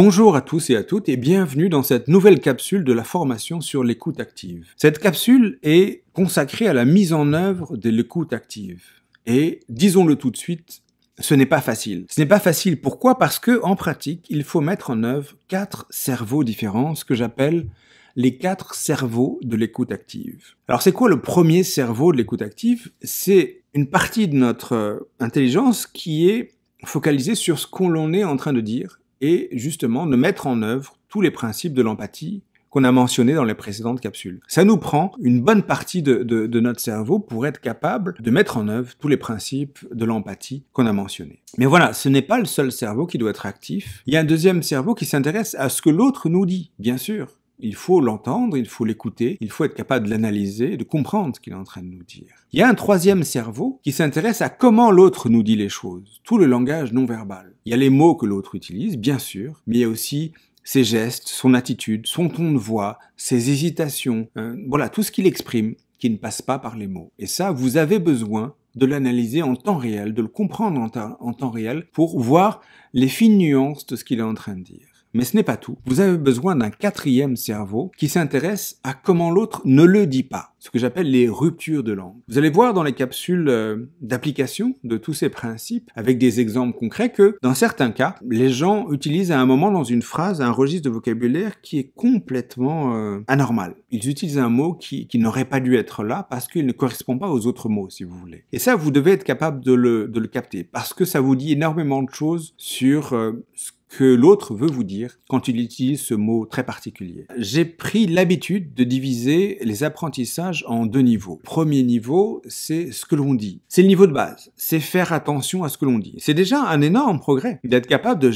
Bonjour à tous et à toutes et bienvenue dans cette nouvelle capsule de la formation sur l'écoute active. Cette capsule est consacrée à la mise en œuvre de l'écoute active. Et disons-le tout de suite, ce n'est pas facile. Ce n'est pas facile. Pourquoi Parce que en pratique, il faut mettre en œuvre quatre cerveaux différents, ce que j'appelle les quatre cerveaux de l'écoute active. Alors c'est quoi le premier cerveau de l'écoute active C'est une partie de notre intelligence qui est focalisée sur ce qu'on l'on est en train de dire et justement de mettre en œuvre tous les principes de l'empathie qu'on a mentionné dans les précédentes capsules. Ça nous prend une bonne partie de, de, notre cerveau pour être capable de mettre en œuvre tous les principes de l'empathie qu'on a mentionnés. Mais voilà, ce n'est pas le seul cerveau qui doit être actif. Il y a un deuxième cerveau qui s'intéresse à ce que l'autre nous dit, bien sûr. Il faut l'entendre, il faut l'écouter, il faut être capable de l'analyser, de comprendre ce qu'il est en train de nous dire. Il y a un troisième cerveau qui s'intéresse à comment l'autre nous dit les choses, tout le langage non verbal. Il y a les mots que l'autre utilise, bien sûr, mais il y a aussi ses gestes, son attitude, son ton de voix, ses hésitations, hein, voilà, tout ce qu'il exprime qui ne passe pas par les mots. Et ça, vous avez besoin de l'analyser en temps réel, de le comprendre en, en temps réel pour voir les fines nuances de ce qu'il est en train de dire. Mais ce n'est pas tout. Vous avez besoin d'un quatrième cerveau qui s'intéresse à comment l'autre ne le dit pas, ce que j'appelle les ruptures de langue. Vous allez voir dans les capsules euh, d'application de tous ces principes, avec des exemples concrets, que dans certains cas, les gens utilisent à un moment dans une phrase un registre de vocabulaire qui est complètement euh, anormal. Ils utilisent un mot qui, qui n'aurait pas dû être là parce qu'il ne correspond pas aux autres mots, si vous voulez. Et ça, vous devez être capable de le, de le capter, parce que ça vous dit énormément de choses sur sur euh, ce que l'autre veut vous dire quand il utilise ce mot très particulier. J'ai pris l'habitude de diviser les apprentissages en deux niveaux. Premier niveau, c'est ce que l'on dit. C'est le niveau de base. C'est faire attention à ce que l'on dit. C'est déjà un énorme progrès d'être capable de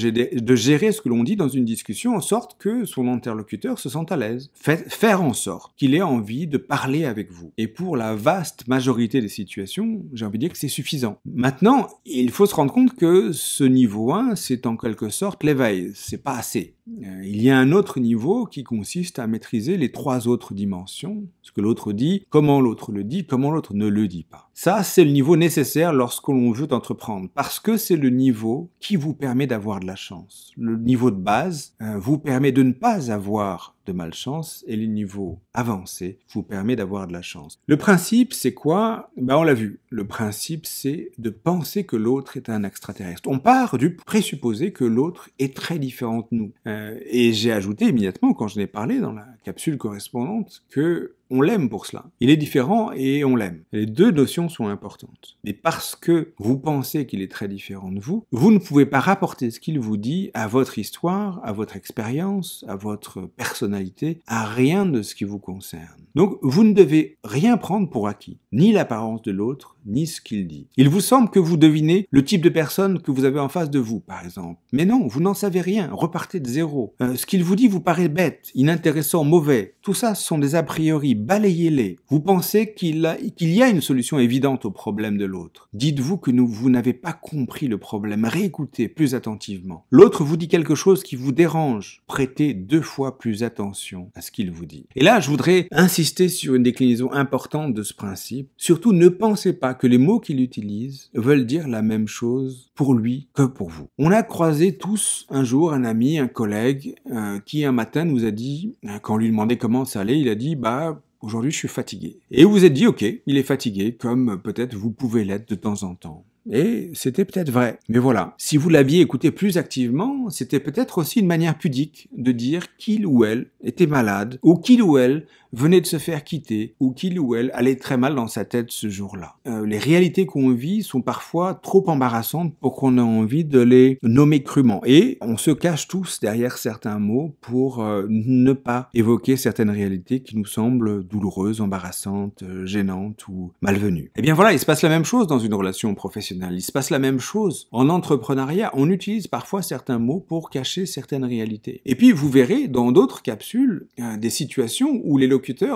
gérer, ce que l'on dit dans une discussion en sorte que son interlocuteur se sente à l'aise. Faire en sorte qu'il ait envie de parler avec vous. Et pour la vaste majorité des situations, j'ai envie de dire que c'est suffisant. Maintenant, il faut se rendre compte que ce niveau 1, c'est en quelque sorte l'éveil, c'est pas assez. Euh, il y a un autre niveau qui consiste à maîtriser les trois autres dimensions, ce que l'autre dit, comment l'autre le dit, comment l'autre ne le dit pas. Ça, c'est le niveau nécessaire lorsque l'on veut entreprendre, parce que c'est le niveau qui vous permet d'avoir de la chance. Le niveau de base euh, vous permet de ne pas avoir de malchance et les niveaux avancés vous permet d'avoir de la chance. Le principe, c'est quoi ben, On l'a vu. Le principe, c'est de penser que l'autre est un extraterrestre. On part du présupposé que l'autre est très différent de nous. Euh, et j'ai ajouté immédiatement, quand je l'ai parlé dans la capsule correspondante, que on l'aime pour cela. Il est différent et on l'aime. Les deux notions sont importantes. Mais parce que vous pensez qu'il est très différent de vous, vous ne pouvez pas rapporter ce qu'il vous dit à votre histoire, à votre expérience, à votre personnalité, à rien de ce qui vous concerne. Donc vous ne devez rien prendre pour acquis, ni l'apparence de l'autre, ni ce qu'il dit. Il vous semble que vous devinez le type de personne que vous avez en face de vous, par exemple. Mais non, vous n'en savez rien, repartez de zéro. Euh, ce qu'il vous dit vous paraît bête, inintéressant, mauvais, tout ça sont des a priori, balayez-les. Vous pensez qu'il y a une solution évidente au problème de l'autre. Dites-vous que vous n'avez pas compris le problème, réécoutez plus attentivement. L'autre vous dit quelque chose qui vous dérange, prêtez deux fois plus attention à ce qu'il vous dit. Et là, je voudrais insister sur une déclinaison importante de ce principe. Surtout, ne pensez pas que les mots qu'il utilise veulent dire la même chose pour lui que pour vous. On a croisé tous un jour un ami, un collègue, euh, qui un matin nous a dit, euh, quand on lui demandait comment comment il a dit bah aujourd'hui je suis fatigué. Et vous vous êtes dit ok, il est fatigué, comme euh, peut-être vous pouvez l'être de temps en temps. Et c'était peut-être vrai. Mais voilà, si vous l'aviez écouté plus activement, c'était peut-être aussi une manière pudique de dire qu'il ou elle était malade, ou qu'il ou elle venait de se faire quitter ou qu'il ou elle allait très mal dans sa tête ce jour-là. Euh, les réalités qu'on vit sont parfois trop embarrassantes pour qu'on ait envie de les nommer crûment. Et on se cache tous derrière certains mots pour euh, ne pas évoquer certaines réalités qui nous semblent douloureuses, embarrassantes, euh, gênantes ou malvenues. Et eh bien voilà, il se passe la même chose dans une relation professionnelle. Il se passe la même chose en entrepreneuriat. On utilise parfois certains mots pour cacher certaines réalités. Et puis vous verrez dans d'autres capsules des situations où les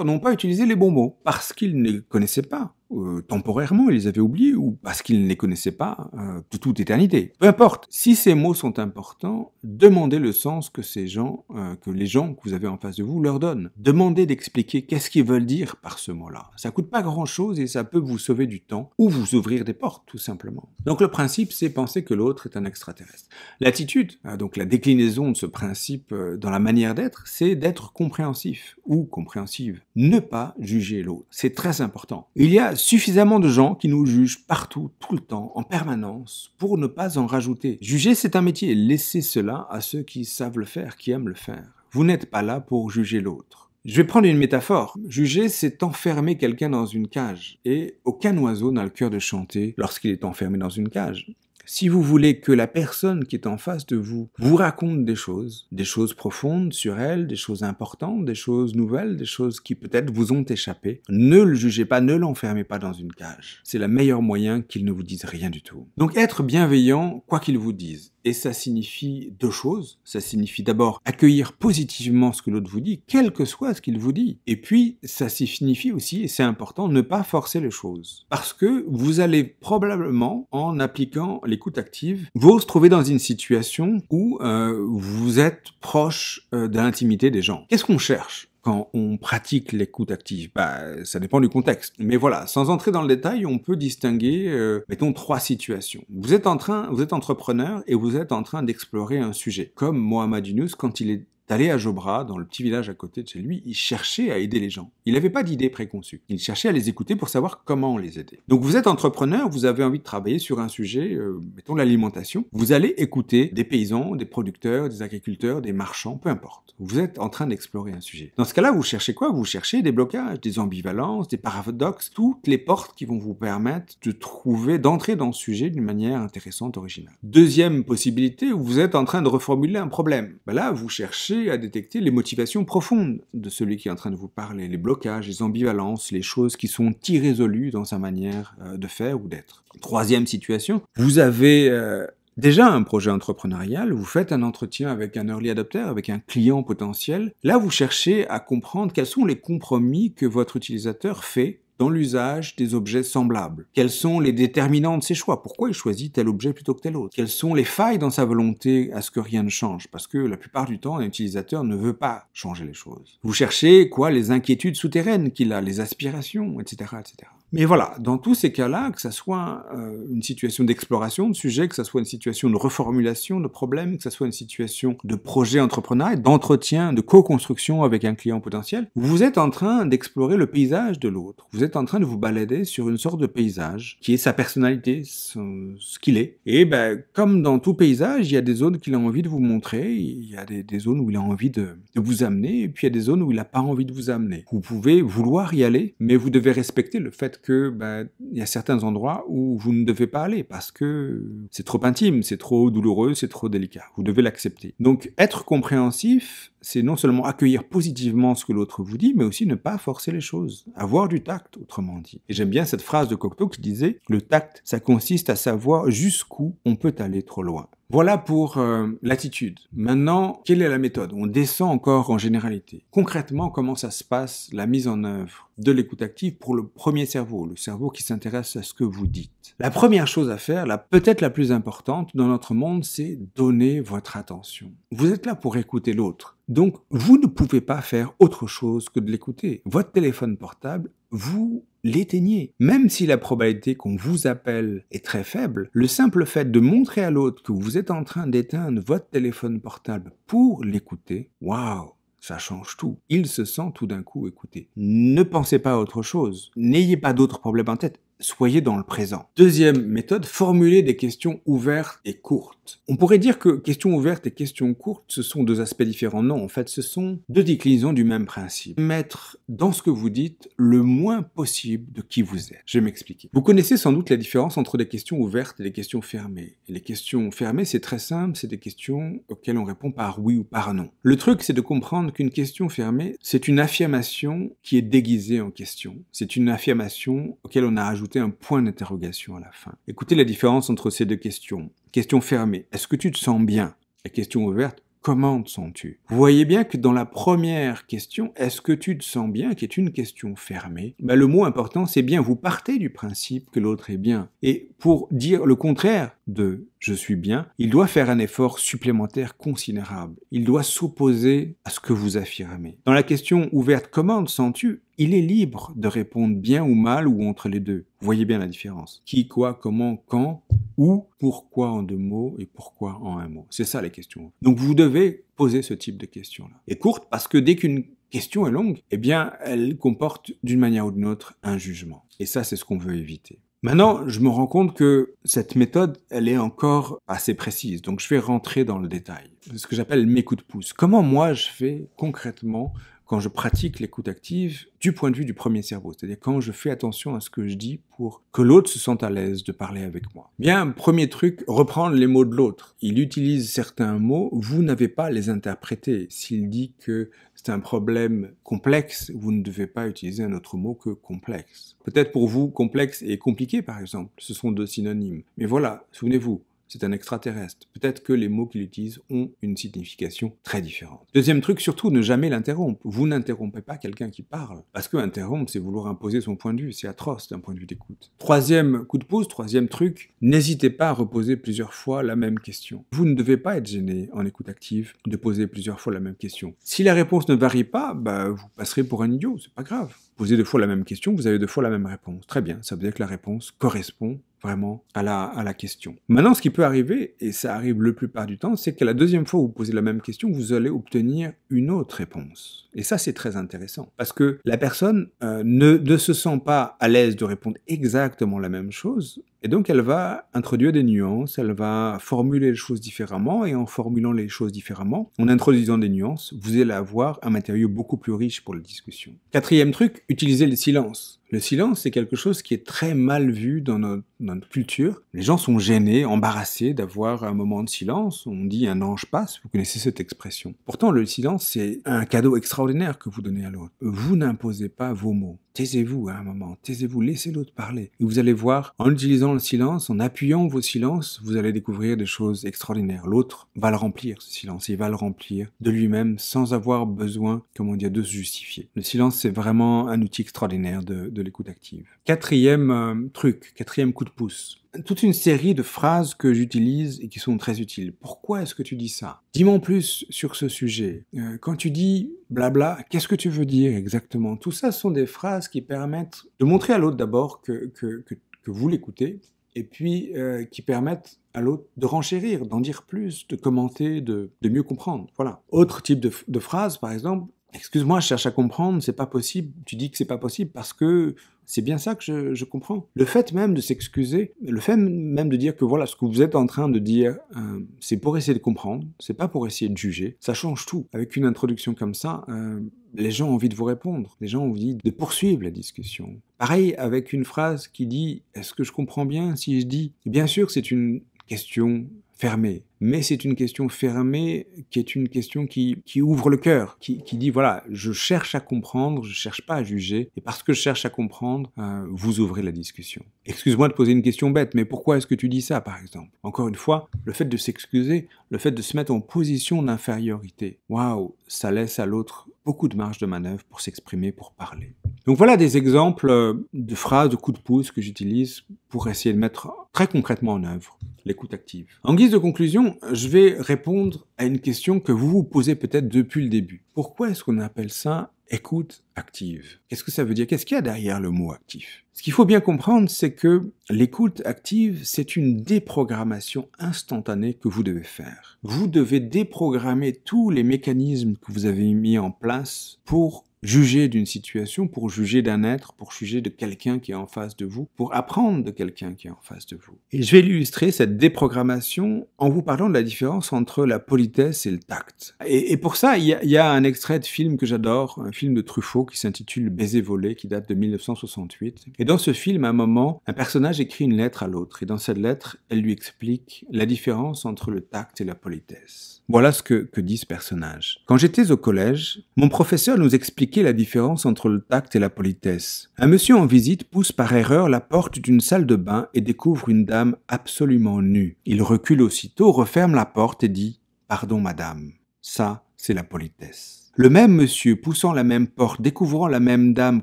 n'ont pas utilisé les bons mots parce qu'ils ne connaissaient pas euh, temporairement, ils les avaient oubliés ou parce qu'ils ne les connaissaient pas euh, toute éternité. Peu importe. Si ces mots sont importants, demandez le sens que ces gens, euh, que les gens que vous avez en face de vous leur donnent. Demandez d'expliquer qu'est-ce qu'ils veulent dire par ce mot-là. Ça coûte pas grand-chose et ça peut vous sauver du temps ou vous ouvrir des portes, tout simplement. Donc le principe, c'est penser que l'autre est un extraterrestre. L'attitude, donc la déclinaison de ce principe dans la manière d'être, c'est d'être compréhensif ou compréhensive. Ne pas juger l'autre. C'est très important. Il y a suffisamment de gens qui nous jugent partout, tout le temps, en permanence, pour ne pas en rajouter. Juger, c'est un métier. Laissez cela à ceux qui savent le faire, qui aiment le faire. Vous n'êtes pas là pour juger l'autre. Je vais prendre une métaphore. Juger, c'est enfermer quelqu'un dans une cage. Et aucun oiseau n'a le cœur de chanter lorsqu'il est enfermé dans une cage. Si vous voulez que la personne qui est en face de vous vous raconte des choses, des choses profondes sur elle, des choses importantes, des choses nouvelles, des choses qui peut-être vous ont échappé, ne le jugez pas, ne l'enfermez pas dans une cage. C'est le meilleur moyen qu'il ne vous dise rien du tout. Donc être bienveillant, quoi qu'il vous dise. Et ça signifie deux choses. Ça signifie d'abord accueillir positivement ce que l'autre vous dit, quel que soit ce qu'il vous dit. Et puis, ça signifie aussi, et c'est important, ne pas forcer les choses. Parce que vous allez probablement, en appliquant l'écoute active, vous trouver dans une situation où euh, vous êtes proche euh, de l'intimité des gens. Qu'est-ce qu'on cherche quand on pratique l'écoute active bah, Ça dépend du contexte. Mais voilà, sans entrer dans le détail, on peut distinguer, euh, mettons, trois situations. Vous êtes en train, vous êtes entrepreneur et vous êtes en train d'explorer un sujet, comme Mohamed Yunus quand il est d'aller à Jobra, dans le petit village à côté de chez lui, il cherchait à aider les gens. Il n'avait pas d'idées préconçues. Il cherchait à les écouter pour savoir comment les aider. Donc vous êtes entrepreneur, vous avez envie de travailler sur un sujet, euh, mettons l'alimentation. Vous allez écouter des paysans, des producteurs, des agriculteurs, des marchands, peu importe. Vous êtes en train d'explorer un sujet. Dans ce cas-là, vous cherchez quoi Vous cherchez des blocages, des ambivalences, des paradoxes, toutes les portes qui vont vous permettre de trouver, d'entrer dans ce sujet d'une manière intéressante, originale. Deuxième possibilité, vous êtes en train de reformuler un problème. Ben là, vous cherchez à détecter les motivations profondes de celui qui est en train de vous parler, les blocages, les ambivalences, les choses qui sont irrésolues dans sa manière euh, de faire ou d'être. Troisième situation, vous avez euh, déjà un projet entrepreneurial, vous faites un entretien avec un early adopter, avec un client potentiel. Là, vous cherchez à comprendre quels sont les compromis que votre utilisateur fait dans l'usage des objets semblables Quels sont les déterminants de ses choix Pourquoi il choisit tel objet plutôt que tel autre Quelles sont les failles dans sa volonté à ce que rien ne change Parce que la plupart du temps, un utilisateur ne veut pas changer les choses. Vous cherchez quoi Les inquiétudes souterraines qu'il a, les aspirations, etc. etc. Mais voilà, dans tous ces cas-là, que ça soit euh, une situation d'exploration de sujet, que ce soit une situation de reformulation de problème, que ce soit une situation de projet entrepreneurial, d'entretien, de co-construction avec un client potentiel, vous êtes en train d'explorer le paysage de l'autre. Vous êtes en train de vous balader sur une sorte de paysage qui est sa personnalité, ce qu'il est. Et ben, comme dans tout paysage, il y a des zones qu'il a envie de vous montrer, il y a des, zones où il a envie de, de, vous amener, et puis il y a des zones où il n'a pas envie de vous amener. Vous pouvez vouloir y aller, mais vous devez respecter le fait que que bah, il y a certains endroits où vous ne devez pas aller parce que c'est trop intime, c'est trop douloureux, c'est trop délicat. Vous devez l'accepter. Donc être compréhensif, c'est non seulement accueillir positivement ce que l'autre vous dit, mais aussi ne pas forcer les choses, avoir du tact, autrement dit. Et j'aime bien cette phrase de Cocteau qui disait le tact, ça consiste à savoir jusqu'où on peut aller trop loin. Voilà pour euh, l'attitude. Maintenant, quelle est la méthode On descend encore en généralité. Concrètement, comment ça se passe la mise en œuvre de l'écoute active pour le premier cerveau, le cerveau qui s'intéresse à ce que vous dites La première chose à faire, la peut-être la plus importante dans notre monde, c'est donner votre attention. Vous êtes là pour écouter l'autre. Donc, vous ne pouvez pas faire autre chose que de l'écouter. Votre téléphone portable vous l'éteignez. Même si la probabilité qu'on vous appelle est très faible, le simple fait de montrer à l'autre que vous êtes en train d'éteindre votre téléphone portable pour l'écouter, waouh ça change tout. Il se sent tout d'un coup écouté. Ne pensez pas à autre chose. N'ayez pas d'autres problèmes en tête soyez dans le présent. Deuxième méthode, formuler des questions ouvertes et courtes. On pourrait dire que questions ouvertes et questions courtes, ce sont deux aspects différents. Non, en fait, ce sont deux déclinaisons du même principe. Mettre dans ce que vous dites le moins possible de qui vous êtes. Je vais m'expliquer. Vous connaissez sans doute la différence entre des questions ouvertes et les questions fermées. les questions fermées, c'est très simple, c'est des questions auxquelles on répond par oui ou par non. Le truc, c'est de comprendre qu'une question fermée, c'est une affirmation qui est déguisée en question. C'est une affirmation auquel on a ajouté un point d'interrogation à la fin. Écoutez la différence entre ces deux questions. Question fermée, est-ce que tu te sens bien La question ouverte, comment te sens-tu Vous voyez bien que dans la première question, est-ce que tu te sens bien, qui est une question fermée, ben, le mot important c'est bien, vous partez du principe que l'autre est bien. Et pour dire le contraire, de je suis bien, il doit faire un effort supplémentaire considérable. Il doit s'opposer à ce que vous affirmez. Dans la question ouverte comment te sens-tu il est libre de répondre bien ou mal ou entre les deux. Vous voyez bien la différence. Qui, quoi, comment, quand, où, pourquoi en deux mots et pourquoi en un mot. C'est ça les questions. Donc vous devez poser ce type de questions-là. Et courte parce que dès qu'une question est longue, eh bien, elle comporte d'une manière ou d'une autre un jugement. Et ça, c'est ce qu'on veut éviter. Maintenant, je me rends compte que cette méthode, elle est encore assez précise. Donc, je vais rentrer dans le détail. ce que j'appelle mes coups de pouce. Comment moi, je fais concrètement quand je pratique l'écoute active du point de vue du premier cerveau, c'est-à-dire quand je fais attention à ce que je dis pour que l'autre se sente à l'aise de parler avec moi. Bien, premier truc, reprendre les mots de l'autre. Il utilise certains mots, vous n'avez pas à les interpréter. S'il dit que c'est un problème complexe, vous ne devez pas utiliser un autre mot que complexe. Peut-être pour vous, complexe et compliqué, par exemple, ce sont deux synonymes. Mais voilà, souvenez-vous, c'est un extraterrestre. Peut-être que les mots qu'il utilise ont une signification très différente. Deuxième truc, surtout, ne jamais l'interrompre. Vous n'interrompez pas quelqu'un qui parle. Parce que interrompre, c'est vouloir imposer son point de vue. C'est atroce d'un point de vue d'écoute. Troisième coup de pouce, troisième truc, n'hésitez pas à reposer plusieurs fois la même question. Vous ne devez pas être gêné en écoute active de poser plusieurs fois la même question. Si la réponse ne varie pas, bah, vous passerez pour un idiot. C'est pas grave. Posez deux fois la même question, vous avez deux fois la même réponse. Très bien, ça veut dire que la réponse correspond vraiment à la, question. Maintenant, ce qui peut arriver, et ça arrive le plus plupart du temps, c'est que la deuxième fois où vous posez la même question, vous allez obtenir une autre réponse. Et ça, c'est très intéressant, parce que la personne euh, ne se sent pas à l'aise de répondre exactement la même chose, et donc elle va introduire des nuances, elle va formuler les choses différemment, et en formulant les choses différemment, en introduisant des nuances, vous allez avoir un matériau beaucoup plus riche pour la discussion. Quatrième truc, utilisez le silence. Le silence, c'est quelque chose qui est très mal vu dans notre, culture. Les gens sont gênés, embarrassés d'avoir un moment de silence. On dit un ange passe, vous connaissez cette expression. Pourtant, le silence, c'est un cadeau extraordinaire que vous donnez à l'autre. Vous n'imposez pas vos mots taisez-vous à un moment, taisez-vous, laissez l'autre parler. Et vous allez voir, en utilisant le silence, en appuyant vos silences, vous allez découvrir des choses extraordinaires. L'autre va le remplir, ce silence, il va le remplir de lui-même sans avoir besoin, comment dire, de se justifier. Le silence, c'est vraiment un outil extraordinaire de, l'écoute active. Quatrième euh, truc, quatrième coup de pouce toute une série de phrases que j'utilise et qui sont très utiles. Pourquoi est-ce que tu dis ça Dis-moi plus sur ce sujet. Euh, quand tu dis blabla, qu'est-ce que tu veux dire exactement Tout ça sont des phrases qui permettent de montrer à l'autre d'abord que, que, vous l'écoutez et puis euh, qui permettent à l'autre de renchérir, d'en dire plus, de commenter, de, mieux comprendre. Voilà. Autre type de, de phrase, par exemple, excuse-moi, je cherche à comprendre, c'est pas possible. Tu dis que c'est pas possible parce que c'est bien ça que je, comprends. Le fait même de s'excuser, le fait même de dire que voilà, ce que vous êtes en train de dire, euh, c'est pour essayer de comprendre, c'est pas pour essayer de juger, ça change tout. Avec une introduction comme ça, euh, les gens ont envie de vous répondre, les gens ont envie de poursuivre la discussion. Pareil avec une phrase qui dit Est-ce que je comprends bien si je dis Bien sûr, c'est une question fermée, mais c'est une question fermée qui est une question qui, ouvre le cœur, qui, dit voilà, je cherche à comprendre, je cherche pas à juger, et parce que je cherche à comprendre, euh, vous ouvrez la discussion. Excuse-moi de poser une question bête, mais pourquoi est-ce que tu dis ça, par exemple Encore une fois, le fait de s'excuser, le fait de se mettre en position d'infériorité, waouh, ça laisse à l'autre beaucoup de marge de manœuvre pour s'exprimer, pour parler. Donc voilà des exemples euh, de phrases, de coups de pouce que j'utilise pour essayer de mettre très concrètement en œuvre l'écoute active. En guise de conclusion, je vais répondre à une question que vous vous posez peut-être depuis le début. Pourquoi est-ce qu'on appelle ça écoute active. Qu'est-ce que ça veut dire Qu'est-ce qu'il y a derrière le mot actif Ce qu'il faut bien comprendre, c'est que l'écoute active, c'est une déprogrammation instantanée que vous devez faire. Vous devez déprogrammer tous les mécanismes que vous avez mis en place pour juger d'une situation, pour juger d'un être, pour juger de quelqu'un qui est en face de vous, pour apprendre de quelqu'un qui est en face de vous. Et je vais illustrer cette déprogrammation en vous parlant de la différence entre la politesse et le tact. Et, pour ça, il y, a un extrait de film que j'adore, un film de Truffaut qui s'intitule Baiser volé, qui date de 1968. Et dans ce film, à un moment, un personnage écrit une lettre à l'autre, et dans cette lettre, elle lui explique la différence entre le tact et la politesse. Voilà ce que, que dit ce personnage. Quand j'étais au collège, mon professeur nous expliquait est la différence entre le tact et la politesse. Un monsieur en visite pousse par erreur la porte d'une salle de bain et découvre une dame absolument nue. Il recule aussitôt, referme la porte et dit Pardon, madame. Ça, c'est la politesse. Le même monsieur poussant la même porte, découvrant la même dame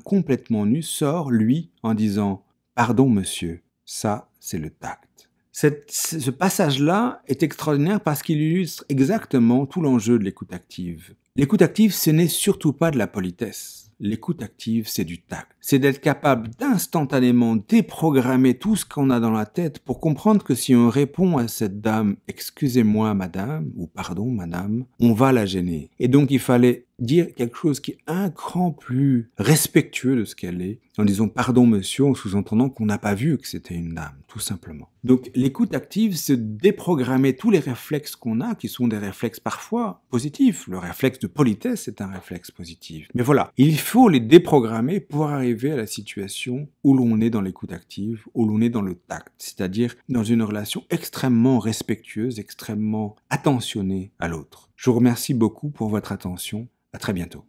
complètement nue, sort, lui, en disant Pardon, monsieur. Ça, c'est le tact. ce passage-là est extraordinaire parce qu'il illustre exactement tout l'enjeu de l'écoute active. L'écoute active, ce n'est surtout pas de la politesse. L'écoute active, c'est du tact. C'est d'être capable d'instantanément déprogrammer tout ce qu'on a dans la tête pour comprendre que si on répond à cette dame ⁇ Excusez-moi, madame ⁇ ou ⁇ Pardon, madame ⁇ on va la gêner. Et donc il fallait dire quelque chose qui est un cran plus respectueux de ce qu'elle est, en disant pardon monsieur, en sous-entendant qu'on n'a pas vu que c'était une dame, tout simplement. Donc l'écoute active, c'est déprogrammer tous les réflexes qu'on a, qui sont des réflexes parfois positifs. Le réflexe de politesse est un réflexe positif. Mais voilà, il faut les déprogrammer pour arriver à la situation où l'on est dans l'écoute active, où l'on est dans le tact, c'est-à-dire dans une relation extrêmement respectueuse, extrêmement attentionnée à l'autre. Je vous remercie beaucoup pour votre attention. À très bientôt.